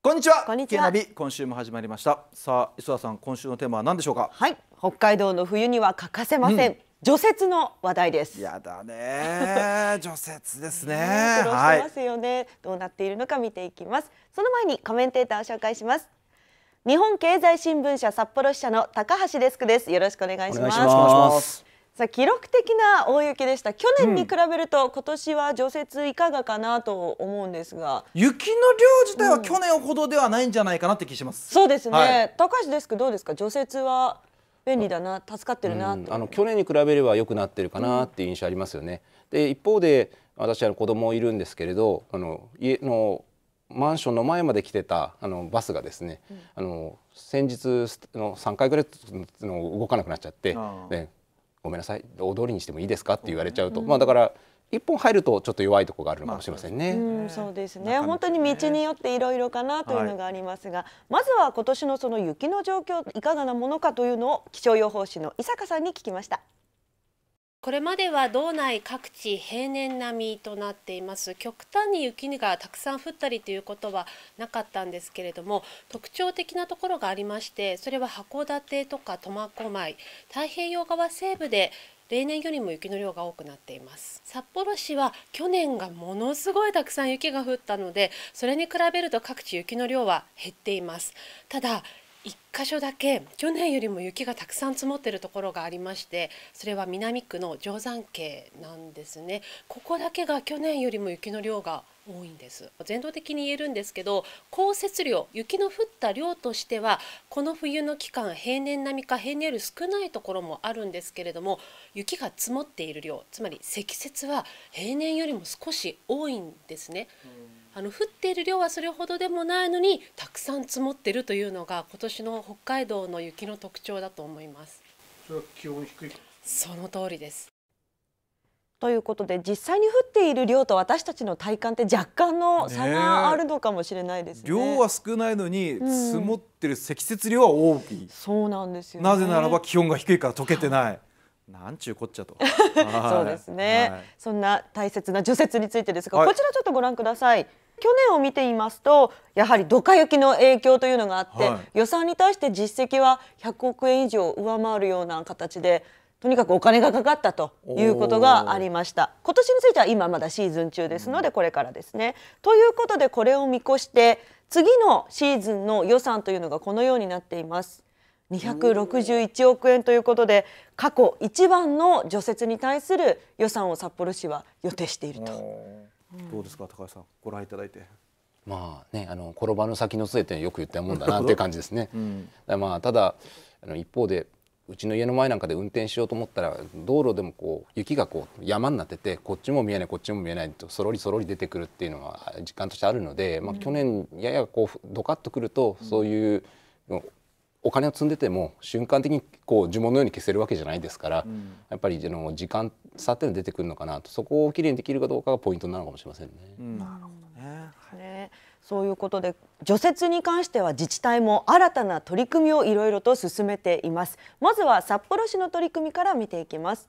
こんにちは。こんにちは。今週も始まりました。さあ、磯田さん、今週のテーマは何でしょうか。はい、北海道の冬には欠かせません。うん除雪の話題です。やだね、除雪ですね。ね苦労してますよね、はい、どうなっているのか見ていきます。その前にコメンテーターを紹介します。日本経済新聞社札幌支社の高橋デスクです。よろしくお願いします。お願いしますさあ記録的な大雪でした去年に比べると、今年は除雪いかがかなと思うんですが雪の量自体は去年ほどではないんじゃないかなって気します、うん、そうですね、はい、高橋デスクどうですか除雪は便利だな助かってるな、あの去年に比べれば良くなってるかなっていう印象ありますよね、で一方で私は子供いるんですけれどあの家のマンションの前まで来てたあのバスがですね、あの先日の3回ぐらいの動かなくなっちゃって、ね、ごめんなさい大通りにしてもいいですかって言われちゃうと、まあだから一本入るとちょっと弱いとこがあるのかもしれませんね。まあ、そうですね。本当に道によっていろいろかなというのがありますが、はい、まずは今年のその雪の状況いかがなものかというのを気象予報士の伊坂さんに聞きました。これまでは道内各地平年並みとなっています極端に雪がたくさん降ったりということはなかったんですけれども特徴的なところがありましてそれは函館とか苫小牧太平洋側西部で例年よりも雪の量が多くなっています札幌市は去年がものすごいたくさん雪が降ったのでそれに比べると各地雪の量は減っていますただ1箇所だけ去年よりも雪がたくさん積もっているところがありましてそれは南区の定山渓なんですねここだけが去年よりも雪の量が多いんです全体的に言えるんですけど降雪量雪の降った量としてはこの冬の期間平年並みか平年より少ないところもあるんですけれども雪が積もっている量つまり積雪は平年よりも少し多いんですね。あの降っている量はそれほどでもないのにたくさん積もってるというのが今年の北海道の雪の特徴だと思いますそれは気温低いその通りですということで実際に降っている量と私たちの体感って若干の差があるのかもしれないですね。ね量は少ないのに、積もってる積雪量は大きい。そうなんですよ、ね、なぜならば気温が低いから溶けてない。なんちゅうこっちゃと。そうですね、はい、そんな大切な除雪についてですが、はい、こちらちょっとご覧ください。去年を見ていますとやはりドカ雪の影響というのがあって、はい、予算に対して実績は100億円以上上回るような形でとにかくお金がかかったということがありました今年については今まだシーズン中ですのでこれからですね。うん、ということでこれを見越して次のシーズンの予算というのがこのようになっています。261億円ということで過去一番の除雪に対する予算を札幌市は予定していると。どうですか高橋さんご覧いただいて。まあね、あの転ばぬ先の杖ってよく言ったもんだなっていう感じですね。うん、まあただあの一方でうちの家の前なんかで運転しようと思ったら道路でもこう雪がこう山になっててこっちも見えないこっちも見えないとそろりそろり出てくるっていうのは実感としてあるので、まあ、去年ややこうドカッとくるとそういうお金を積んでても瞬間的にこう呪文のように消せるわけじゃないですから、うん、やっぱりあの時間差っての出てくるのかなとそこをきれいにできるかどうかがポイントなのかもしれませんね。うん、なるほどね、はいそういうことで除雪に関しては自治体も新たな取り組みをいろいろと進めていますまずは札幌市の取り組みから見ていきます